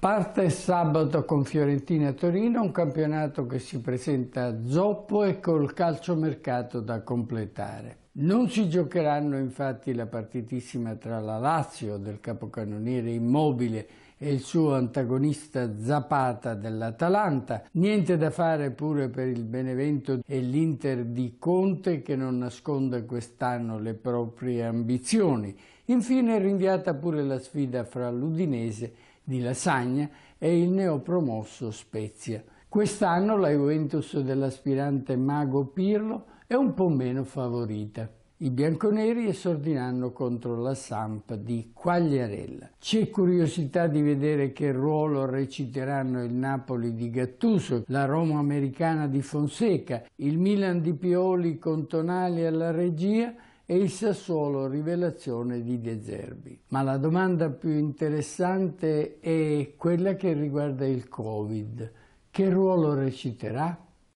Parte sabato con Fiorentina Torino, un campionato che si presenta a zoppo e col calciomercato da completare. Non si giocheranno infatti la partitissima tra la Lazio del capocannoniere Immobile e il suo antagonista Zapata dell'Atalanta. Niente da fare pure per il Benevento e l'Inter di Conte che non nasconde quest'anno le proprie ambizioni. Infine rinviata pure la sfida fra l'Udinese di Lasagna e il neopromosso Spezia. Quest'anno la Juventus dell'aspirante Mago Pirlo è un po' meno favorita. I bianconeri esordiranno contro la Samp di Quagliarella. C'è curiosità di vedere che ruolo reciteranno il Napoli di Gattuso, la Roma americana di Fonseca, il Milan di Pioli con Tonali alla regia e il Sassuolo rivelazione di De Zerbi. Ma la domanda più interessante è quella che riguarda il Covid. Che ruolo reciterà?